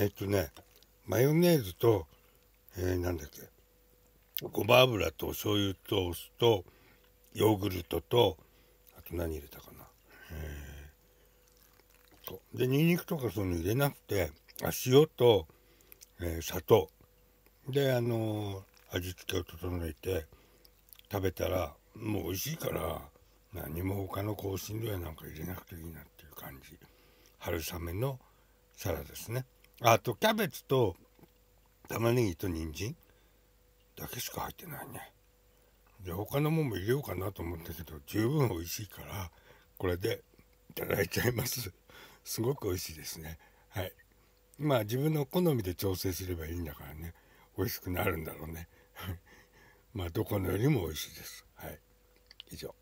えっとねマヨネーズと、えー、なんだっけごま油とお醤油とお酢とヨーグルトとあと何入れたかな、えー、でにんにくとかそういうの入れなくてあ塩と、えー、砂糖であのー、味付けを整えて食べたらもう美味しいから何も他の香辛料やなんか入れなくていいなっていう感じ春雨のサラダですね。あとキャベツと玉ねぎと人参だけしか入ってないねで他のもんも入れようかなと思ったけど十分美味しいからこれでいただいちゃいますすごく美味しいですねはいまあ自分の好みで調整すればいいんだからね美味しくなるんだろうねまあどこのよりも美味しいですはい以上